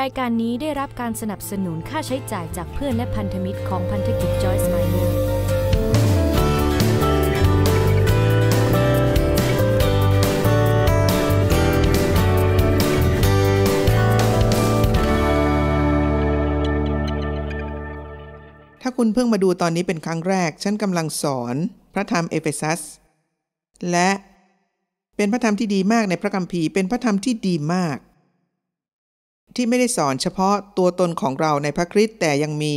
รายการนี้ได้รับการสนับสนุนค่าใช้จ่ายจากเพื่อนและพันธมิตรของพันธกิจจอยส์ไมเนอร์ถ้าคุณเพิ่งมาดูตอนนี้เป็นครั้งแรก ฉันกำลังสอนพระธรรมเอเฟซัส และเป็นพระธรรมที่ดีมากในพระคัมภีร์เป็นพระธรรมที่ดีมากที่ไม่ได้สอนเฉพาะตัวตนของเราในพระคริสต์แต่ยังมี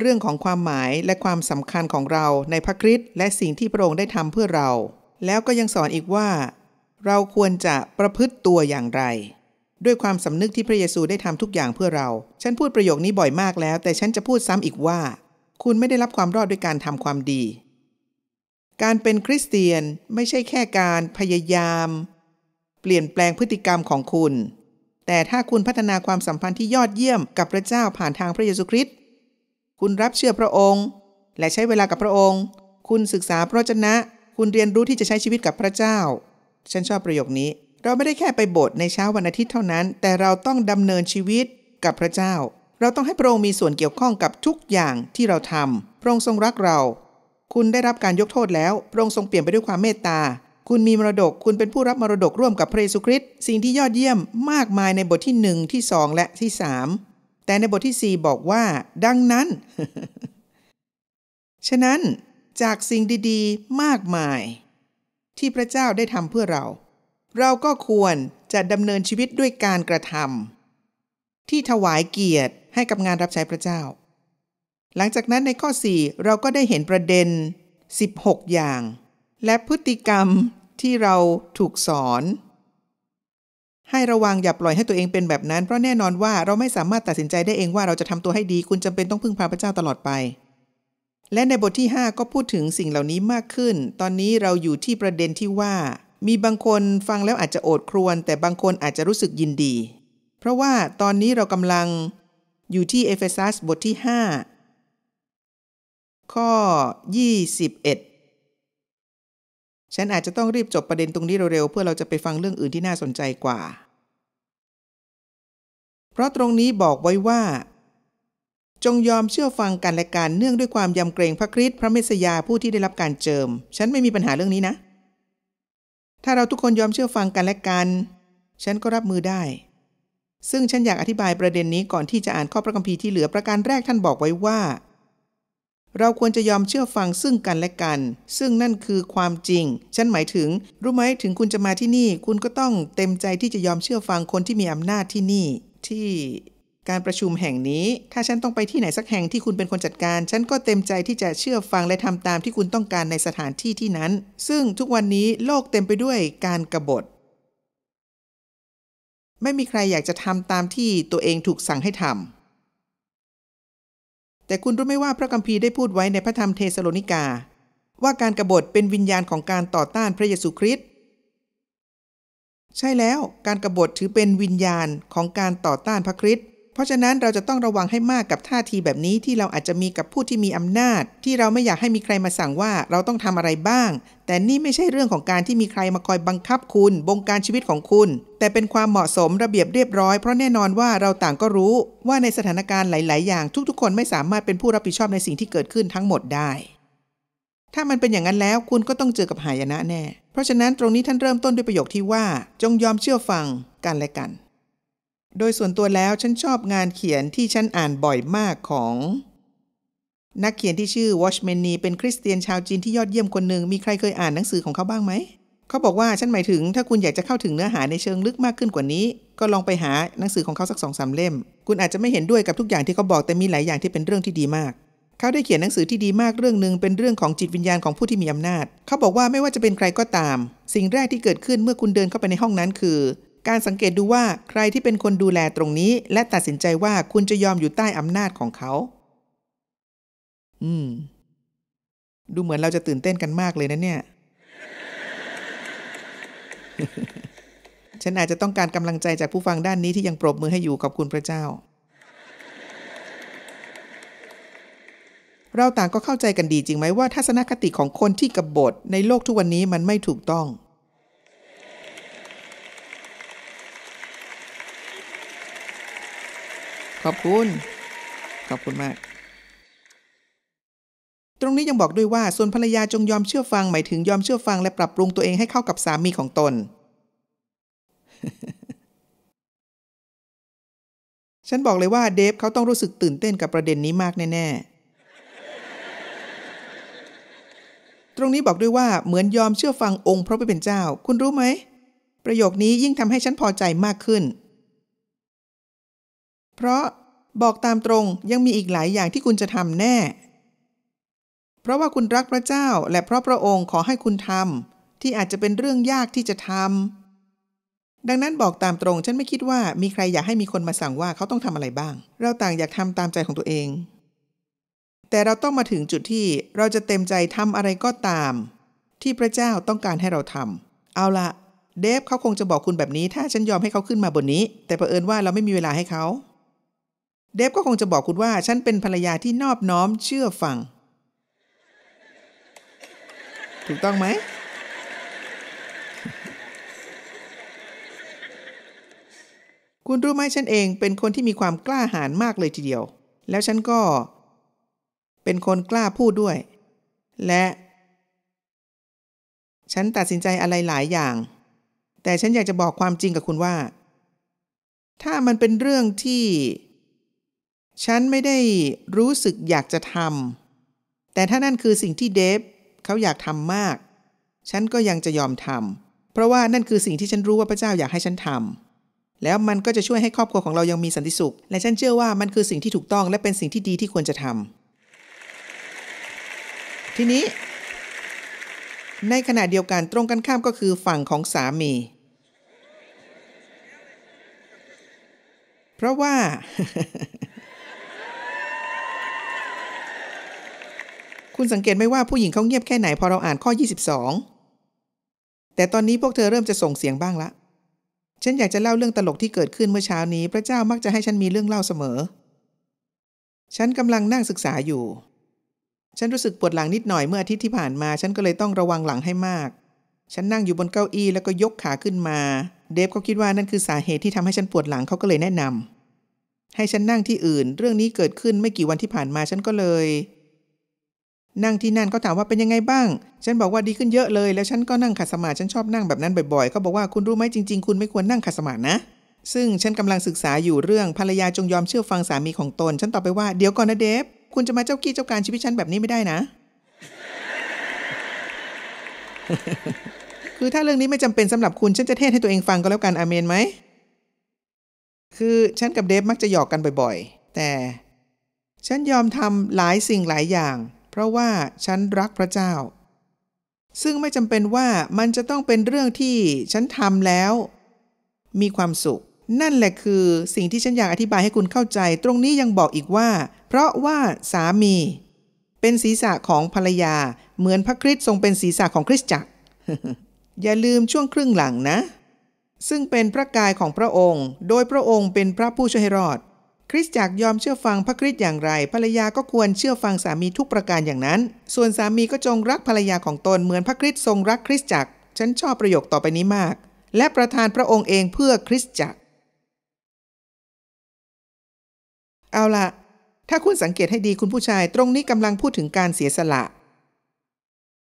เรื่องของความหมายและความสำคัญของเราในพระคริสต์และสิ่งที่พระองค์ได้ทำเพื่อเรา แล้วก็ยังสอนอีกว่า เราควรจะประพฤติตัวอย่างไร ด้วยความสำนึกที่พระเยซูได้ทำทุกอย่างเพื่อเรา ฉันพูดประโยคนี้บ่อยมากแล้ว แต่ฉันจะพูดซ้ำอีกว่า คุณไม่ได้รับความรอดด้วยการทำความดี การเป็นคริสเตียนไม่ใช่แค่การ พยายาม เปลี่ยนแปลงพฤติกรรมของคุณแต่ถ้าคุณพัฒนาความสัมพันธ์ที่ยอดเยี่ยมกับพระเจ้าผ่านทางพระเยซูคริสต์คุณรับเชื่อพระองค์ และใช้เวลากับพระองค์ คุณศึกษาพระชนะ คุณเรียนรู้ที่จะใช้ชีวิตกับพระเจ้าฉันชอบประโยคนี้ เราไม่ได้แค่ไปโบสถ์ในเช้าวันอาทิตย์เท่านั้น แต่เราต้องดำเนินชีวิตกับพระเจ้า เราต้องให้พระองค์มีส่วนเกี่ยวข้องกับทุกอย่างที่เราทำพระองค์ทรงรักเรา คุณได้รับการยกโทษแล้วพระองค์ทรงเปลี่ยนไปด้วยความเมตตาคุณมีมรดก คุณเป็นผู้รับมรดกร่วมกับพระเยซูคริสต์สิ่งที่ยอดเยี่ยมมากมายในบทที่1ที่2และที่3แต่ในบทที่ 4 บอกว่า ดังนั้น ฉะนั้นจากสิ่งดีๆ มากมาย ที่พระเจ้าได้ทำเพื่อเรา เราก็ควรจะดำเนินชีวิตด้วยการกระทำที่ถวายเกียรติให้กับงานรับใช้พระเจ้า หลังจากนั้นในข้อ4เราก็ได้เห็นประเด็น 16 อย่าง และพฤติกรรมที่เราถูกสอน ให้ระวังอย่าปล่อยให้ตัวเองเป็นแบบนั้น เพราะแน่นอนว่าเราไม่สามารถตัดสินใจได้เองว่าเราจะทำตัวให้ดีคุณจำเป็นต้องพึ่งพาพระเจ้าตลอดไป และในบทที่ 5 ก็พูดถึงสิ่งเหล่านี้มากขึ้น ตอนนี้เราอยู่ที่ประเด็นที่ว่ามีบางคนฟังแล้วอาจจะโอดครวญแต่บางคนอาจจะรู้สึกยินดี เพราะว่าตอนนี้เรากำลังอยู่ที่เอเฟซัสบทที่ 5 ข้อ 21ฉันอาจจะต้องรีบจบประเด็นตรงนี้เร็วๆเพื่อเราจะไปฟังเรื่องอื่นที่น่าสนใจกว่า เพราะตรงนี้บอกไว้ว่า จงยอมเชื่อฟังกันและการเนื่องด้วยความยำเกรงพระคริสต์พระเมสยาผู้ที่ได้รับการเจิม ฉันไม่มีปัญหาเรื่องนี้นะ ถ้าเราทุกคนยอมเชื่อฟังกันและกัน ฉันก็รับมือได้ ซึ่งฉันอยากอธิบายประเด็นนี้ก่อนที่จะอ่านข้อพระคัมภีร์ที่เหลือประการแรกท่านบอกไว้ว่าเราควรจะยอมเชื่อฟังซึ่งกันและกัน ซึ่งนั่นคือความจริง ฉันหมายถึง รู้ไหมถึงคุณจะมาที่นี่ คุณก็ต้องเต็มใจที่จะยอมเชื่อฟังคนที่มีอำนาจที่นี่ ที่ การประชุมแห่งนี้ ถ้าฉันต้องไปที่ไหนสักแห่งที่คุณเป็นคนจัดการ ฉันก็เต็มใจที่จะเชื่อฟังและทำตามที่คุณต้องการในสถานที่ที่นั้น ซึ่งทุกวันนี้โลกเต็มไปด้วยการกรบฏ ไม่มีใครอยากจะทำตามที่ตัวเองถูกสั่งให้ทำแต่คุณรู้ไหมว่าพระคัมภีร์ได้พูดไว้ในพระธรรมเทสโลนิกา ว่าการกรบฏเป็นวิญญาณของการต่อต้านพระเยซูคริสต์ใช่แล้วการกรบฏถือเป็นวิญญาณของการต่อต้านพระคริสต์เพราะฉะนั้นเราจะต้องระวังให้มากกับท่าทีแบบนี้ที่เราอาจจะมีกับผู้ที่มีอำนาจ ที่เราไม่อยากให้มีใครมาสั่งว่าเราต้องทำอะไรบ้าง แต่นี่ไม่ใช่เรื่องของการที่มีใครมาคอยบังคับคุณ บงการชีวิตของคุณ แต่เป็นความเหมาะสมระเบียบเรียบร้อย เพราะแน่นอนว่าเราต่างก็รู้ ว่าในสถานการณ์หลาย ๆ อย่าง ทุก ๆ คนไม่สามารถเป็นผู้รับผิดชอบในสิ่งที่เกิดขึ้นทั้งหมดได้ ถ้ามันเป็นอย่างนั้นแล้ว คุณก็ต้องเจอกับหายนะแน่เพราะฉะนั้นตรงนี้ท่านเริ่มต้นด้วยประโยคที่ว่า จงยอมเชื่อฟังกันและกันโดยส่วนตัวแล้ว ฉันชอบงานเขียนที่ฉันอ่านบ่อยมากของ นักเขียนที่ชื่อวอชเมนนีเป็นคริสเตียนชาวจีนที่ยอดเยี่ยมคนหนึ่ง มีใครเคยอ่านหนังสือของเขาบ้างไหม เขาบอกว่าฉันหมายถึง ถ้าคุณอยากจะเข้าถึงเนื้อหาในเชิงลึกมากขึ้นกว่านี้ ก็ลองไปหาหนังสือของเขาสักสองสามเล่มคุณอาจจะไม่เห็นด้วยกับทุกอย่างที่เขาบอกแต่มีหลายอย่างที่เป็นเรื่องที่ดีมาก เขาได้เขียนหนังสือที่ดีมากเรื่องหนึ่งเป็นเรื่องของจิตวิญญาณของผู้ที่มีอำนาจ เขาบอกว่าไม่ว่าจะเป็นใครก็ตาม สิ่งแรกที่เกิดขึ้นเมื่อคุณเดินเข้าไปในห้องนั้นคือการสังเกตดูว่าใครที่เป็นคนดูแลตรงนี้ และตัดสินใจว่าคุณจะยอมอยู่ใต้อำนาจของเขา อืม ดูเหมือนเราจะตื่นเต้นกันมากเลยนะเนี่ย ฉันอาจจะต้องการกำลังใจจากผู้ฟังด้านนี้ที่ยังปรบมือให้อยู่ ขอบคุณพระเจ้า เราต่างก็เข้าใจกันดีจริงไหมว่าทัศนคติของคนที่กบฏในโลกทุกวันนี้มันไม่ถูกต้องขอบคุณ ขอบคุณมาก ตรงนี้ยังบอกด้วยว่า ส่วนภรรยาจงยอมเชื่อฟัง หมายถึงยอมเชื่อฟัง และปรับปรุงตัวเองให้เข้ากับสามีของตน ฉันบอกเลยว่าเดฟเขาต้องรู้สึกตื่นเต้นกับประเด็นนี้มากแน่ๆตรงนี้บอกด้วยว่า เหมือนยอมเชื่อฟังองค์พระผู้เป็นเจ้า คุณรู้ไหมประโยคนี้ยิ่งทำให้ฉันพอใจมากขึ้นเพราะบอกตามตรงยังมีอีกหลายอย่างที่คุณจะทำแน่ เพราะว่าคุณรักพระเจ้า และเพราะพระองค์ขอให้คุณทำที่อาจจะเป็นเรื่องยากที่จะทำดังนั้นบอกตามตรงฉันไม่คิดว่า มีใครอยากให้มีคนมาสั่งว่าเขาต้องทำอะไรบ้าง เราต่างอยากทำตามใจของตัวเอง แต่เราต้องมาถึงจุดที่เราจะเต็มใจทำอะไรก็ตาม ที่พระเจ้าต้องการให้เราทำเอาละเดฟเขาคงจะบอกคุณแบบนี้ถ้าฉันยอมให้เขาขึ้นมาบนนี้ แต่เผอิญว่าเราไม่มีเวลาให้เขาเดฟก็คงจะบอกคุณว่าฉันเป็นภรรยาที่นอบน้อมเชื่อฟัง ถูกต้องไหมคุณรู้ไหมฉันเองเป็นคนที่มีความกล้าหาญมากเลยทีเดียว แล้วฉันก็ เป็นคนกล้าพูดด้วย และ ฉันตัดสินใจอะไรหลายอย่าง แต่ฉันอยากจะบอกความจริงกับคุณว่า ถ้ามันเป็นเรื่องที่ฉันไม่ได้รู้สึกอยากจะทำ แต่ถ้านั่นคือสิ่งที่เดฟเขาอยากทำมาก ฉันก็ยังจะยอมทำ เพราะว่านั่นคือสิ่งที่ฉันรู้ว่าพระเจ้าอยากให้ฉันทำแล้วมันก็จะช่วยให้ครอบครัวของเรายังมีสันติสุข และฉันเชื่อว่ามันคือสิ่งที่ถูกต้องและเป็นสิ่งที่ดีที่ควรจะทำ ทีนี้ ในขณะเดียวกันตรงกันข้ามก็คือฝั่งของสามี เพราะว่าคุณสังเกตไหมว่าผู้หญิงเขาเงียบแค่ไหนพอเราอ่านข้อ 22 แต่ตอนนี้พวกเธอเริ่มจะส่งเสียงบ้างละ ฉันอยากจะเล่าเรื่องตลกที่เกิดขึ้นเมื่อเช้านี้ พระเจ้ามักจะให้ฉันมีเรื่องเล่าเสมอ ฉันกำลังนั่งศึกษาอยู่ ฉันรู้สึกปวดหลังนิดหน่อยเมื่ออาทิตย์ที่ผ่านมา ฉันก็เลยต้องระวังหลังให้มาก ฉันนั่งอยู่บนเก้าอี้แล้วก็ยกขาขึ้นมา เดฟเขาคิดว่านั่นคือสาเหตุที่ทำให้ฉันปวดหลังเขาก็เลยแนะนำ ให้ฉันนั่งที่อื่น เรื่องนี้เกิดขึ้นไม่กี่วันที่ผ่านมาฉันก็เลยนั่งที่นั่นก็ถามว่าเป็นยังไงบ้าง ฉันบอกว่าดีขึ้นเยอะเลย แล้วฉันก็นั่งขัดสมาธิฉันชอบนั่งแบบนั้นบ่อยๆเขาบอกว่าคุณรู้ไหมจริง ๆ คุณไม่ควรนั่งขัดสมาธินะ ซึ่งฉันกำลังศึกษาอยู่เรื่องภรรยาจงยอมเชื่อฟังสามีของตนฉันตอบไปว่าเดี๋ยวก่อนนะเดฟคุณจะมาเจ้ากี้เจ้าการชีวิตฉันแบบนี้ไม่ได้นะ คือถ้าเรื่องนี้ไม่จำเป็นสำหรับคุณฉันจะเทศให้ตัวเองฟังก็แล้วกันอาเมนไหมคือฉันกับเดฟมักจะหยอกกันบ่อยๆแต่ ฉันยอมทำหลายสิ่งหลายอย่างเพราะว่าฉันรักพระเจ้า ซึ่งไม่จำเป็นว่ามันจะต้องเป็นเรื่องที่ฉันทำแล้ว มีความสุข นั่นแหละคือสิ่งที่ฉันอยากอธิบายให้คุณเข้าใจตรงนี้ยังบอกอีกว่า เพราะว่า สามี เป็นศีรษะของภรรยา เหมือนพระคริสต์ทรงเป็นศีรษะของคริสตจักร อย่าลืมช่วงครึ่งหลังนะ ซึ่งเป็นพระกายของพระองค์ โดยพระองค์เป็นพระผู้ช่วยให้รอดคริสจักยอมเชื่อฟังพระคริสต์อย่างไรภรรยาก็ควรเชื่อฟังสามีทุกประการอย่างนั้น ส่วนสามีก็จงรักภรรยาของตนเหมือนพระคริสตทรงรักคริสจักรฉันชอบประโยคต่อไปนี้มาก และประทานพระองค์เองเพื่อคริสจักรเอาละถ้าคุณสังเกตให้ดีคุณผู้ชายตรงนี้กำลังพูดถึงการเสียสละ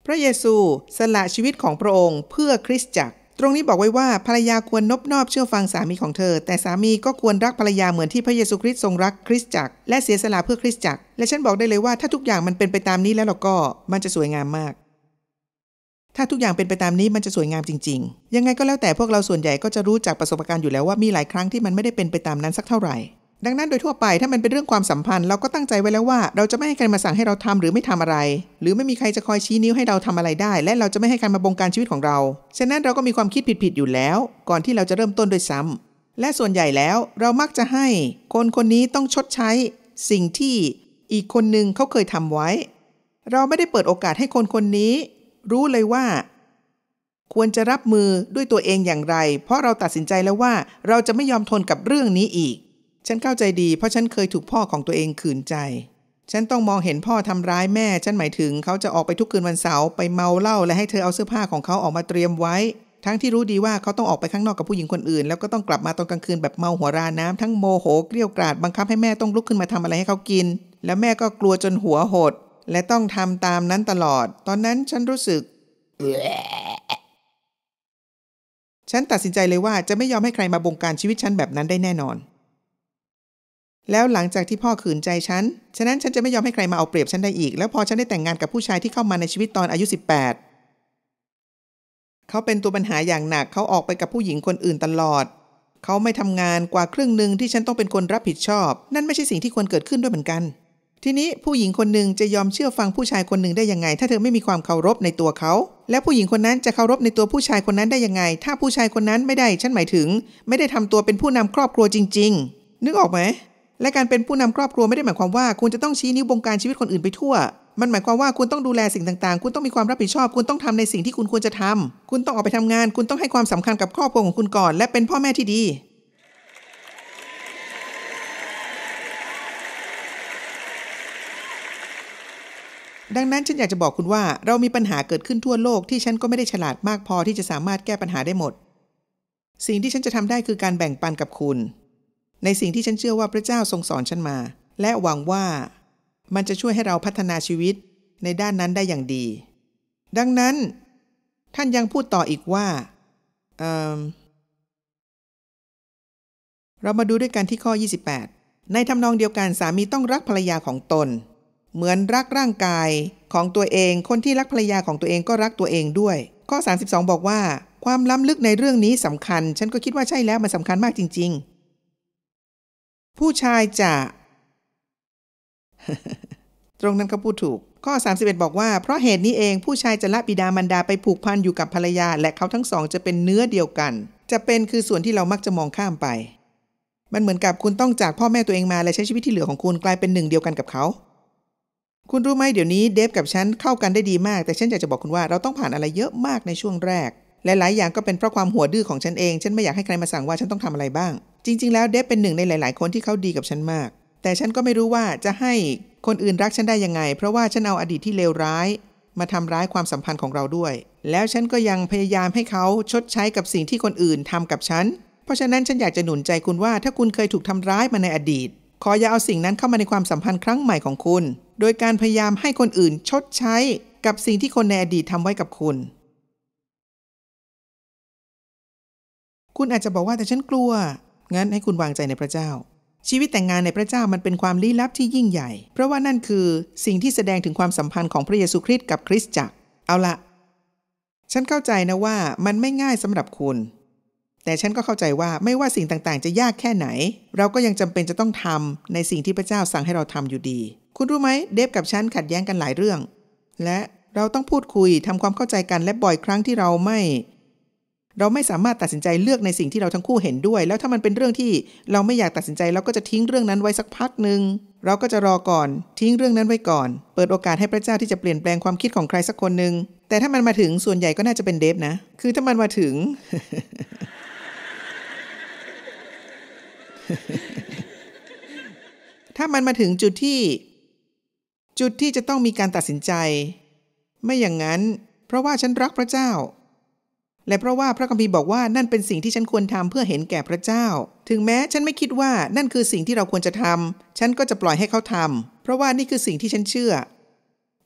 พระเยซู สละชีวิตของพระองค์เพื่อคริสจักรรงนี้บอกไว้ ว่าภรรยาควรนบนอบเชื่อ ฟังสามีของเธอ แต่สามี ก็ควร รักภรรยาเหมือนที่พระเยซูคริสต์ทรงรักคริสตจักรและเสียสละเพื่อคริสตจักร และฉันบอกได้เลยว่าถ้าทุกอย่างมันเป็นไปตามนี้แล้วเราก็มันจะสวยงามมาก ถ้าทุกอย่างเป็นไปตามนี้มันจะสวยงามจริง ๆ ยังไงก็แล้วแต่พวกเราส่วนใหญ่ก็จะรู้จากประสบการณ์อยู่แล้วว่ามีหลายครั้งที่มันไม่ได้เป็นไปตามนั้นสักเท่าไหร่ดังนั้นโดยทั่วไปถ้ามันเป็นเรื่องความสัมพันธ์ เราก็ตั้งใจไว้แล้วว่าเราจะไม่ให้ใครมาสั่งให้เราทำหรือไม่ทำอะไร หรือไม่มีใครจะคอยชี้นิ้วให้เราทำอะไรได้ และเราจะไม่ให้ใครมาบงการชีวิตของเรา ฉะนั้นเราก็มีความคิดผิดๆอยู่แล้ว ก่อนที่เราจะเริ่มต้นด้วยซ้ำ และส่วนใหญ่แล้วเรามักจะให้คนคนนี้ต้องชดใช้ สิ่งที่อีกคนหนึ่งเขาเคยทำไว้ เราไม่ได้เปิดโอกาสให้คนคนนี้ รู้เลยว่า ควรจะรับมือด้วยตัวเองอย่างไร เพราะเราตัดสินใจแล้วว่า เราจะไม่ยอมทนกับเรื่องนี้อีกฉันเข้าใจดีเพราะฉันเคยถูกพ่อของตัวเองขืนใจ ฉันต้องมองเห็นพ่อทำร้ายแม่ ฉันหมายถึงเขาจะออกไปทุกคืนวันเสาร์ไปเมาเหล้าและให้เธอเอาเสื้อผ้าของเขาออกมาเตรียมไว้ ทั้งที่รู้ดีว่าเขาต้องออกไปข้างนอกกับผู้หญิงคนอื่น แล้วก็ต้องกลับมาตอนกลางคืนแบบเมาหัวราน้ำ ทั้งโมโห เกลี้ยกล่อมบังคับให้แม่ต้องลุกขึ้นมาทำอะไรให้เขากิน แล้วแม่ก็กลัวจนหัวหด และต้องทำตามนั้นตลอด ตอนนั้นฉันรู้สึก ฉันตัดสินใจเลยว่าจะไม่ยอมให้ใครมาบงการชีวิตฉันแบบนั้นได้แน่นอนแล้วหลังจากที่พ่อขืนใจฉัน ฉะนั้นฉันจะไม่ยอมให้ใครมาเอาเปรียบฉันได้อีก แล้วพอฉันได้แต่งงานกับผู้ชายที่เข้ามาในชีวิตตอนอายุ 18 เขาเป็นตัวปัญหาอย่างหนัก เขาออกไปกับผู้หญิงคนอื่นตลอด เขาไม่ทำงานกว่าครึ่งหนึ่งที่ฉันต้องเป็นคนรับผิดชอบ นั่นไม่ใช่สิ่งที่ควรเกิดขึ้นด้วยเหมือนกัน ทีนี้ผู้หญิงคนหนึ่งจะยอมเชื่อฟังผู้ชายคนหนึ่งได้ยังไง ถ้าเธอไม่มีความเคารพในตัวเขา และผู้หญิงคนนั้นจะเคารพในตัวผู้ชายคนนั้นได้ยังไง ถ้าผู้ชายคนนั้นไม่ได้ฉันหมายถึง ไม่ได้ทำตัวเป็นผู้นำครอบครัวจริง ๆ นึกออกไหมและการเป็นผู้นำครอบครัวไม่ได้หมายความว่า คุณจะต้องชี้นิ้วบงการชีวิตคนอื่นไปทั่ว มันหมายความว่าคุณต้องดูแลสิ่งต่างๆ คุณต้องมีความรับผิดชอบ คุณต้องทำในสิ่งที่คุณควรจะทำ คุณต้องออกไปทำงาน คุณต้องให้ความสำคัญกับครอบครัวของคุณก่อน และเป็นพ่อแม่ที่ดี ดังนั้นฉันอยากจะบอกคุณว่า เรามีปัญหาเกิดขึ้นทั่วโลกที่ฉันก็ไม่ได้ฉลาดมากพอที่จะสามารถแก้ปัญหาได้หมด สิ่งที่ฉันจะทำได้คือการแบ่งปันกับคุณในสิ่งที่ฉันเชื่อว่าพระเจ้าทรงสอนฉันมา และหวังว่ามันจะช่วยให้เราพัฒนาชีวิตในด้านนั้นได้อย่างดี ดังนั้น ท่านยังพูดต่ออีกว่าเเรามาดูด้วยกันที่ข้อ 28 ในทำนองเดียวกันสามีต้องรักภรรยาของตน เหมือนรักร่างกายของตัวเอง คนที่รักภรรยาของตัวเองก็รักตัวเองด้วย ข้อ 32 บอกว่า ความล้ำลึกในเรื่องนี้สำคัญ ฉันก็คิดว่าใช่แล้วมันสำคัญมากจริง ๆผู้ชายจะ ตรงนั้นก็พูดถูก ข้อ 31 บอกว่าเพราะเหตุนี้เองผู้ชายจะละบิดามารดาไปผูกพันอยู่กับภรรยา และเขาทั้งสองจะเป็นเนื้อเดียวกัน จะเป็นคือส่วนที่เรามักจะมองข้ามไป มันเหมือนกับคุณต้องจากพ่อแม่ตัวเองมา และใช้ชีวิตที่เหลือของคุณกลายเป็นหนึ่งเดียวกันกับเขา คุณรู้ไหมเดี๋ยวนี้ เดฟกับฉัน เข้ากันได้ดีมาก แต่ฉันอยากจะบอกคุณว่า เราต้องผ่านอะไรเยอะมากในช่วงแรก และหลายอย่างก็เป็นเพราะความหัวดื้อของฉันเอง ฉันไม่อยากให้ใครมาสั่งว่าฉันต้องทำอะไรบ้างจริงๆ แล้วเดฟเป็นหนึ่งในหลายๆ คนที่เขาดีกับฉันมาก แต่ฉันก็ไม่รู้ว่าจะให้คนอื่นรักฉันได้ยังไง เพราะว่าฉันเอาอดีตที่เลวร้าย มาทำร้ายความสัมพันธ์ของเราด้วย แล้วฉันก็ยังพยายามให้เขาชดใช้กับสิ่งที่คนอื่นทำกับฉัน เพราะฉะนั้นฉันอยากจะหนุนใจคุณว่าถ้าคุณเคยถูกทำร้ายมาในอดีต ขออย่าเอาสิ่งนั้นเข้ามาในความสัมพันธ์ครั้งใหม่ของคุณ โดยการพยายามให้คนอื่นชดใช้กับสิ่งที่คนในอดีตทำไว้กับคุณ คุณอาจจะบอกว่าแต่ฉันกลัวงั้นให้คุณวางใจในพระเจ้า ชีวิตแต่งงานในพระเจ้ามันเป็นความลี้ลับที่ยิ่งใหญ่ เพราะว่านั่นคือสิ่งที่แสดงถึงความสัมพันธ์ของพระเยซูคริสต์กับคริสตจักรเอาละ ฉันเข้าใจนะว่ามันไม่ง่ายสำหรับคุณ แต่ฉันก็เข้าใจว่าไม่ว่าสิ่งต่างๆจะยากแค่ไหน เราก็ยังจำเป็นจะต้องทำในสิ่งที่พระเจ้าสั่งให้เราทำอยู่ดี คุณรู้ไหมเดฟกับฉันขัดแย้งกันหลายเรื่อง และเราต้องพูดคุยทำความเข้าใจกันและบ่อยครั้งที่เราไม่เราไม่สามารถตัดสินใจเลือกในสิ่งที่เราทั้งคู่เห็นด้วย แล้วถ้ามันเป็นเรื่องที่เราไม่อยากตัดสินใจเราก็จะทิ้งเรื่องนั้นไว้สักพักหนึ่งเราก็จะรอก่อน ทิ้งเรื่องนั้นไว้ก่อน เปิดโอกาสให้พระเจ้าที่จะเปลี่ยนแปลงความคิดของใครสักคนหนึ่งแต่ถ้ามันมาถึงส่วนใหญ่ก็น่าจะเป็นเดฟนะ คือถ้ามันมาถึง ถ้ามันมาถึงจุดที่ จุดที่จะต้องมีการตัดสินใจ ไม่อย่างนั้น เพราะว่าฉันรักพระเจ้าและเพราะว่าพระคัมภีร์บอกว่านั่นเป็นสิ่งที่ฉันควรทำเพื่อเห็นแก่พระเจ้า ถึงแม้ฉันไม่คิดว่านั่นคือสิ่งที่เราควรจะทำฉันก็จะปล่อยให้เขาทำ เพราะว่านี่คือสิ่งที่ฉันเชื่อ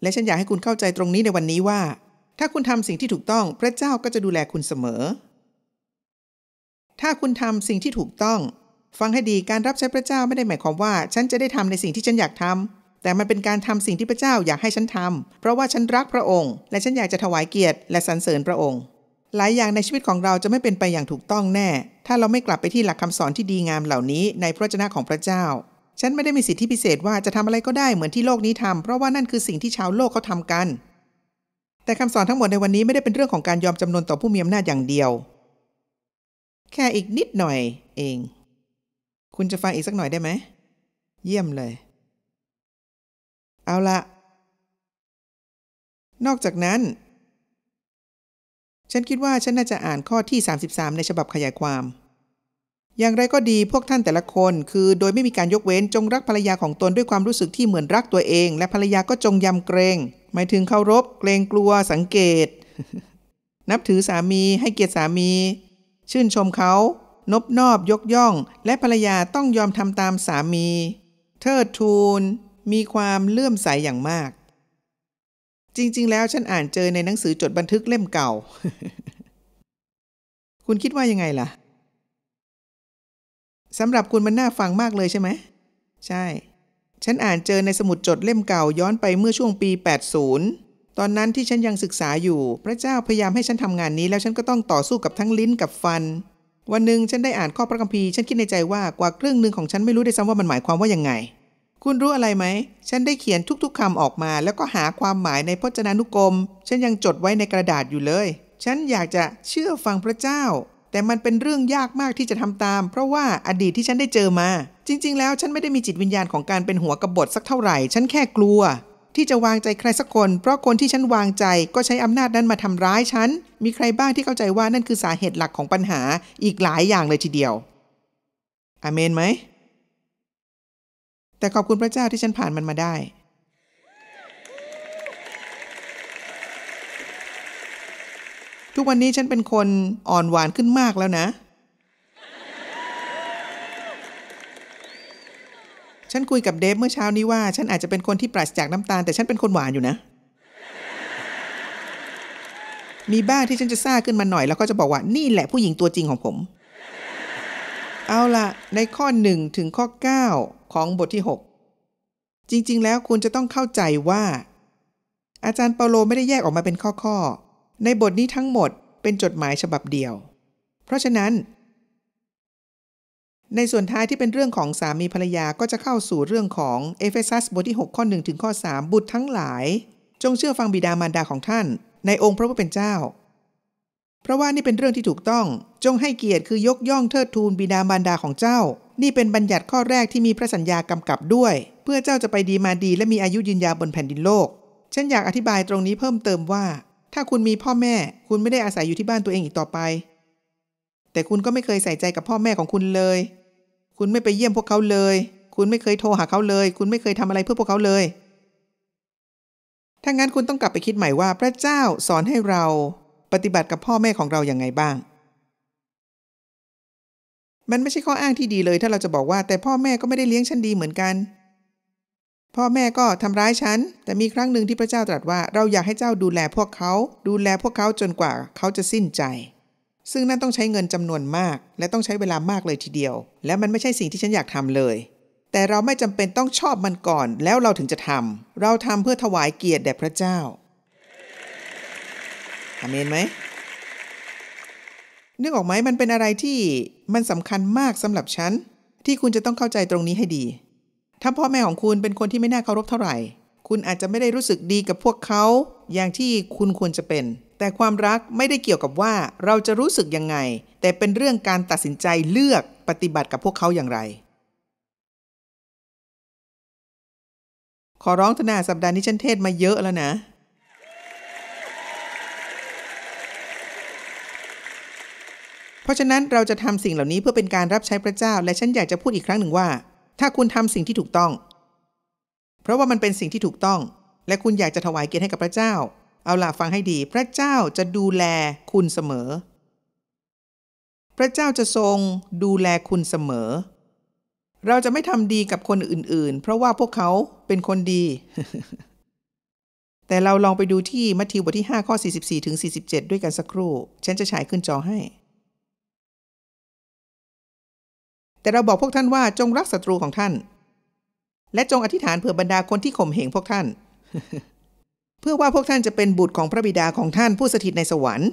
และฉันอยากให้คุณเข้าใจตรงนี้ในวันนี้ว่า ถ้าคุณทำสิ่งที่ถูกต้อง พระเจ้าก็จะดูแลคุณเสมอ ถ้าคุณทำสิ่งที่ถูกต้อง ฟังให้ดีการรับใช้พระเจ้าไม่ได้หมายความว่า ฉันจะได้ทำในสิ่งที่ฉันอยากทำ แต่มันเป็นการทำสิ่งที่พระเจ้าอยากให้ฉันทำ เพราะว่าฉันรักพระองค์ และฉันอยากจะถวายเกียรติและสรรเสริญพระองค์หลายอย่างในชีวิตของเราจะไม่เป็นไปอย่างถูกต้องแน่ ถ้าเราไม่กลับไปที่หลักคำสอนที่ดีงามเหล่านี้ ในพระเจ้าของพระเจ้าฉันไม่ได้มีสิทธิพิเศษว่าจะทำอะไรก็ได้เหมือนที่โลกนี้ทำ เพราะว่านั่นคือสิ่งที่ชาวโลกเขาทากัน แต่คำสอนทั้งหมดในวันนี้ไม่ได้เป็นเรื่องของการยอมจำนนต่อผู้มีอำนาจอย่างเดียว แค่อีกนิดหน่อย เอง คุณจะฟังอีกสักหน่อยได้ไหมเยี่ยมเลย เอาละนอกจากนั้นฉันคิดว่าฉันน่าจะอ่านข้อที่ 33 ในฉบับขยายความ อย่างไรก็ดีพวกท่านแต่ละคน คือโดยไม่มีการยกเว้นจงรักภรรยาของตนด้วยความรู้สึกที่เหมือนรักตัวเองและภรรยาก็จงยำเกรงหมายถึงเคารพเกรงกลัวสังเกต นับถือสามีให้เกียรติสามี ชื่นชมเขานบนอบยกย่อง และภรรยาต้องยอมทำตามสามี เทิดทูนมีความเลื่อมใสอย่างมากจริงๆ แล้วฉันอ่านเจอในหนังสือจดบันทึกเล่มเก่า คุณคิดว่ายังไงล่ะสำหรับคุณมันน่าฟังมากเลยใช่ไหม ใช่ ฉันอ่านเจอในสมุดจดเล่มเก่าย้อนไปเมื่อช่วงปี 80 ตอนนั้นที่ฉันยังศึกษาอยู่ พระเจ้าพยายามให้ฉันทำงานนี้ แล้วฉันก็ต้องต่อสู้กับทั้งลิ้นกับฟัน วันหนึ่งฉันได้อ่านข้อพระคัมภีร์ ฉันคิดในใจว่ากว่าครึ่งหนึ่งของฉันไม่รู้ได้ซ้ำว่ามันหมายความว่ายังไงคุณรู้อะไรไหม ฉันได้เขียนทุกๆคำออกมา แล้วก็หาความหมายในพจนานุกรม ฉันยังจดไว้ในกระดาษอยู่เลย ฉันอยากจะเชื่อฟังพระเจ้า แต่มันเป็นเรื่องยากมากที่จะทำตาม เพราะว่าอดีตที่ฉันได้เจอมา จริง ๆ แล้วฉันไม่ได้มีจิตวิญญาณของการเป็นหัวกบฏสักเท่าไหร่ ฉันแค่กลัวที่จะวางใจใครสักคน เพราะคนที่ฉันวางใจก็ใช้อำนาจนั้นมาทำร้ายฉัน มีใครบ้างที่เข้าใจว่านั่นคือสาเหตุหลักของปัญหาอีกหลายอย่างเลยทีเดียว อเมนไหมแต่ขอบคุณพระเจ้าที่ฉันผ่านมันมาได้ ทุกวันนี้ฉันเป็นคนอ่อนหวานขึ้นมากแล้วนะ ฉันคุยกับเดฟเมื่อเช้านี้ว่าฉันอาจจะเป็นคนที่ปราศจากน้ำตาลแต่ฉันเป็นคนหวานอยู่นะ มีบ้างที่ฉันจะซ่าขึ้นมาหน่อยแล้วก็จะบอกว่านี่แหละผู้หญิงตัวจริงของผมเอาละในข้อ 1 ถึงข้อ 9 ของบทที่ 6 จริงๆ แล้วคุณจะต้องเข้าใจว่า อาจารย์เปาโลไม่ได้แยกออกมาเป็นข้อ ๆ ในบทนี้ทั้งหมดเป็นจดหมายฉบับเดียว เพราะฉะนั้น ในส่วนท้ายที่เป็นเรื่องของสามีภรรยาก็จะเข้าสู่เรื่องของเอเฟซัสบทที่ 6 ข้อ 1 ถึงข้อ 3 บุตรทั้งหลาย จงเชื่อฟังบิดามารดาของท่าน ในองค์พระผู้เป็นเจ้าเพราะว่านี่เป็นเรื่องที่ถูกต้องจงให้เกียรติคือยกย่องเทิดทูนบิดามารดาของเจ้า นี่เป็นบัญญัติข้อแรกที่มีพระสัญญากำกับด้วย เพื่อเจ้าจะไปดีมาดีและมีอายุยืนยาวบนแผ่นดินโลก ฉันอยากอธิบายตรงนี้เพิ่มเติมว่า ถ้าคุณมีพ่อแม่ คุณไม่ได้อาศัยอยู่ที่บ้านตัวเองอีกต่อไป แต่คุณก็ไม่เคยใส่ใจกับพ่อแม่ของคุณเลย คุณไม่ไปเยี่ยมพวกเขาเลย คุณไม่เคยโทรหาเขาเลย คุณไม่เคยทำอะไรเพื่อพวกเขาเลย ถ้างั้นคุณต้องกลับไปคิดใหม่ว่าพระเจ้าสอนให้เราปฏิบัติกับพ่อแม่ของเราอย่างไงบ้าง มันไม่ใช่ข้ออ้างที่ดีเลยถ้าเราจะบอกว่า แต่พ่อแม่ก็ไม่ได้เลี้ยงฉันดีเหมือนกัน พ่อแม่ก็ทำร้ายฉัน แต่มีครั้งหนึ่งที่พระเจ้าตรัสว่าเราอยากให้เจ้าดูแลพวกเขา ดูแลพวกเขาจนกว่าเขาจะสิ้นใจ ซึ่งนั่นต้องใช้เงินจำนวนมากและต้องใช้เวลามากเลยทีเดียว และมันไม่ใช่สิ่งที่ฉันอยากทำเลย แต่เราไม่จำเป็นต้องชอบมันก่อนแล้วเราถึงจะทำเราทำเพื่อถวายเกียรติแด่พระเจ้าอเมนไหมนึกออกไหมมันเป็นอะไรที่มันสำคัญมากสำหรับฉันที่คุณจะต้องเข้าใจตรงนี้ให้ดี ถ้าพ่อแม่ของคุณเป็นคนที่ไม่น่าเคารพเท่าไหร่ คุณอาจจะไม่ได้รู้สึกดีกับพวกเขาอย่างที่คุณควรจะเป็น แต่ความรักไม่ได้เกี่ยวกับว่าเราจะรู้สึกยังไง แต่เป็นเรื่องการตัดสินใจเลือกปฏิบัติกับพวกเขาอย่างไร ขอร้องทนาสัปดาห์นี้ฉันเทศมาเยอะแล้วนะเพราะฉะนั้นเราจะทำสิ่งเหล่านี้เพื่อเป็นการรับใช้พระเจ้า และฉันอยากจะพูดอีกครั้งหนึ่งว่า ถ้าคุณทำสิ่งที่ถูกต้อง เพราะว่ามันเป็นสิ่งที่ถูกต้อง และคุณอยากจะถวายเกียรติให้กับพระเจ้า เอาล่ะฟังให้ดี พระเจ้าจะดูแลคุณเสมอ พระเจ้าจะทรงดูแลคุณเสมอ เราจะไม่ทำดีกับคนอื่นๆ เพราะว่าพวกเขาเป็นคนดี แต่เราลองไปดูที่มัทธิวบทที่5ข้อ44ถึง47ด้วยกันสักครู่ฉันจะฉายขึ้นจอให้แต่เราบอกพวกท่านว่า จงรักศัตรูของท่าน และจงอธิษฐานเผื่อบรรดาคนที่ข่มเหงพวกท่าน เพื่อว่าพวกท่านจะเป็นบุตรของพระบิดาของท่านผู้สถิตในสวรรค์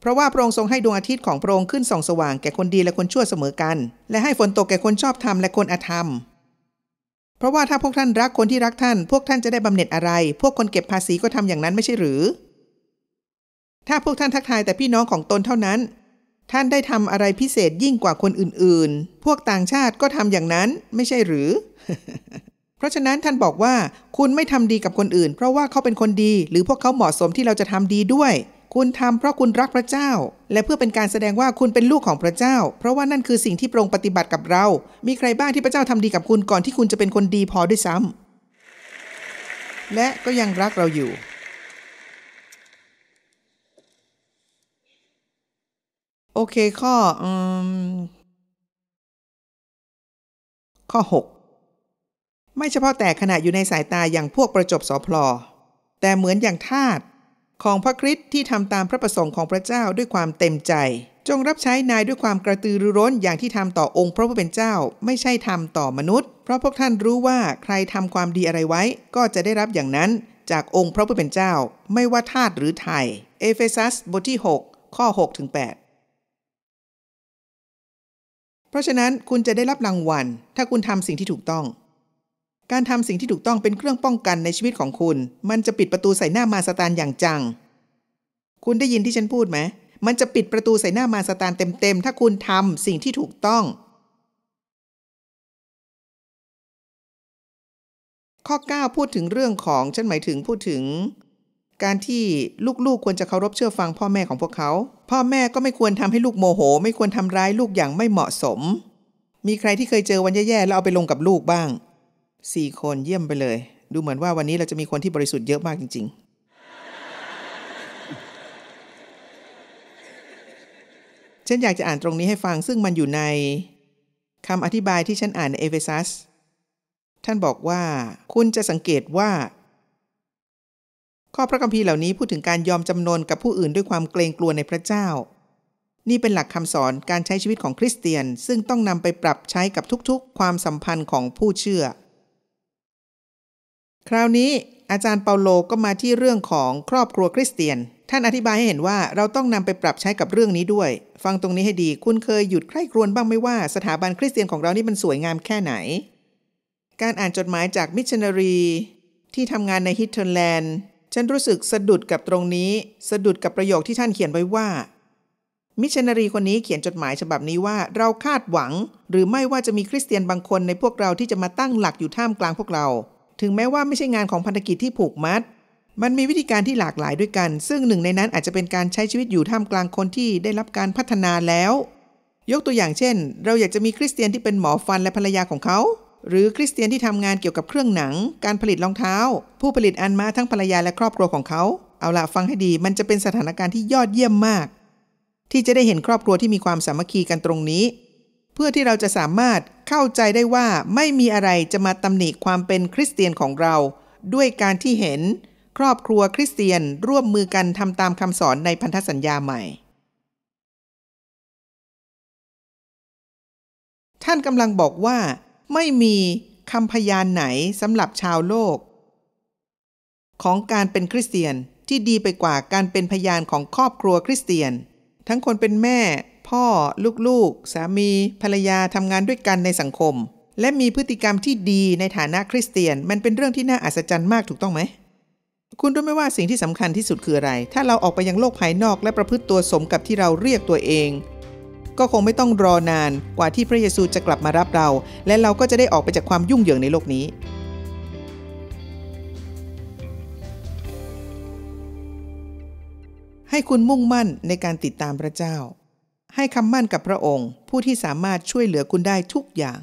เพราะว่าพระองค์ทรงให้ดวงอาทิตย์ของพระองค์ขึ้นส่องสว่างแก่คนดีและคนชั่วเสมอกัน และให้ฝนตกแก่คนชอบธรรมและคนอธรรม เพราะว่าถ้าพวกท่านรักคนที่รักท่าน พวกท่านจะได้บำเหน็จอะไร พวกคนเก็บภาษีก็ทำอย่างนั้นไม่ใช่หรือ ถ้าพวกท่านทักทายแต่พี่น้องของตนเท่านั้นท่านได้ทำอะไรพิเศษยิ่งกว่าคนอื่นๆ พวกต่างชาติก็ทำอย่างนั้นไม่ใช่หรือ เพราะฉะนั้นท่านบอกว่าคุณไม่ทำดีกับคนอื่น เพราะว่าเขาเป็นคนดีหรือพวกเขาเหมาะสมที่เราจะทำดีด้วย คุณทำเพราะคุณรักพระเจ้า และเพื่อเป็นการแสดงว่าคุณเป็นลูกของพระเจ้า เพราะว่านั่นคือสิ่งที่โปรงปฏิบัติกับเรา มีใครบ้างที่พระเจ้าทำดีกับคุณก่อนที่คุณจะเป็นคนดีพอด้วยซ้ำและก็ยังรักเราอยู่โอเค ข้ออข้อ 6 ไม่เฉพาะแต่ขณะอยู่ในสายตาอย่างพวกประจบสอพลอ แต่เหมือนอย่างทาตของพระคริสต์ที่ทำตามพระประสงค์ของพระเจ้าด้วยความเต็มใจ จงรับใช้นายด้วยความกระตือรือร้นอย่างที่ทำต่อองค์พระผู้เป็นเจ้า ไม่ใช่ทำต่อมนุษย์ เพราะพวกท่านรู้ว่าใครทำความดีอะไรไว้ ก็จะได้รับอย่างนั้นจากองค์พระผู้เป็นเจ้า ไม่ว่าทาตหรือไทย เอเฟซัส บทที่ 6 ข้อ6-8เพราะฉะนั้นคุณจะได้รับรางวัลถ้าคุณทำสิ่งที่ถูกต้อง การทำสิ่งที่ถูกต้องเป็นเครื่องป้องกันในชีวิตของคุณ มันจะปิดประตูใส่หน้ามาสตานอย่างจัง คุณได้ยินที่ฉันพูดไหมมันจะปิดประตูใส่หน้ามาสตานเต็มๆ ถ้าคุณทำสิ่งที่ถูกต้อง ข้อ9พูดถึงเรื่องของฉันหมายถึงพูดถึงการที่ลูกๆควรจะเคารพเชื่อฟังพ่อแม่ของพวกเขา พ่อแม่ก็ไม่ควรทำให้ลูกโมโห ไม่ควรทำร้ายลูกอย่างไม่เหมาะสม มีใครที่เคยเจอวันแย่ๆแล้วเอาไปลงกับลูกบ้าง สี่คนเยี่ยมไปเลย ดูเหมือนว่าวันนี้เราจะมีคนที่บริสุทธิ์เยอะมากจริงๆ ฉันอยากจะอ่านตรงนี้ให้ฟังซึ่งมันอยู่ในคำอธิบายที่ฉันอ่านในเอเฟซัสท่านบอกว่าคุณจะสังเกตว่าข้อพระคัมภีร์เหล่านี้พูดถึงการยอมจำนนกับผู้อื่นด้วยความเกรงกลัวในพระเจ้า นี่เป็นหลักคำสอนการใช้ชีวิตของคริสเตียนซึ่งต้องนำไปปรับใช้กับทุกๆความสัมพันธ์ของผู้เชื่อ คราวนี้อาจารย์เปาโลก็มาที่เรื่องของครอบครัวคริสเตียน ท่านอธิบายให้เห็นว่าเราต้องนำไปปรับใช้กับเรื่องนี้ด้วย ฟังตรงนี้ให้ดี คุณเคยหยุดใคร่ครวญบ้างไหมว่าสถาบันคริสเตียนของเรานี่มันสวยงามแค่ไหน การอ่านจดหมายจากมิชชันนารี ที่ทำงานในฮิตเทอร์แลนด์ฉันรู้สึกสะดุดกับตรงนี้ สะดุดกับประโยคที่ท่านเขียนไว้ว่า มิชชันนารีคนนี้เขียนจดหมายฉบับนี้ว่า เราคาดหวัง หรือไม่ว่าจะมีคริสเตียนบางคนในพวกเราที่จะมาตั้งหลักอยู่ท่ามกลางพวกเรา ถึงแม้ว่าไม่ใช่งานของพันธกิจที่ผูกมัด มันมีวิธีการที่หลากหลายด้วยกัน ซึ่งหนึ่งในนั้นอาจจะเป็นการใช้ชีวิตอยู่ท่ามกลางคนที่ได้รับการพัฒนาแล้ว ยกตัวอย่างเช่น เราอยากจะมีคริสเตียนที่เป็นหมอฟันและภรรยาของเขาหรือคริสเตียนที่ทำงานเกี่ยวกับเครื่องหนังการผลิตรองเท้า ผู้ผลิตอันมาทั้งภรรยาและครอบครัวของเขา เอาละฟังให้ดีมันจะเป็นสถานการณ์ที่ยอดเยี่ยมมาก ที่จะได้เห็นครอบครัวที่มีความสามัคคีกันตรงนี้ เพื่อที่เราจะสามารถเข้าใจได้ว่าไม่มีอะไรจะมาตำหนิความเป็นคริสเตียนของเราด้วยการที่เห็น ครอบครัวคริสเตียนร่วมมือกันทำตามคำสอนในพันธสัญญาใหม่ ท่านกำลังบอกว่าไม่มีคำพยานไหนสำหรับชาวโลก ของการเป็นคริสเตียนที่ดีไปกว่าการเป็นพยานของครอบครัวคริสเตียน ทั้งคนเป็นแม่ พ่อ ลูกๆ สามีภรรยาทำงานด้วยกันในสังคม และมีพฤติกรรมที่ดีในฐานะคริสเตียน มันเป็นเรื่องที่น่าอัศจรรย์มากถูกต้องไหม คุณรู้ไหมว่าสิ่งที่สำคัญที่สุดคืออะไร ถ้าเราออกไปยังโลกภายนอกและประพฤติตัวสมกับที่เราเรียกตัวเองก็คงไม่ต้องรอนานกว่าที่พระเยซูจะกลับมารับเรา และเราก็จะได้ออกไปจากความยุ่งเหยิงในโลกนี้ ให้คุณมุ่งมั่นในการติดตามพระเจ้า ให้คำมั่นกับพระองค์ผู้ที่สามารถช่วยเหลือคุณได้ทุกอย่าง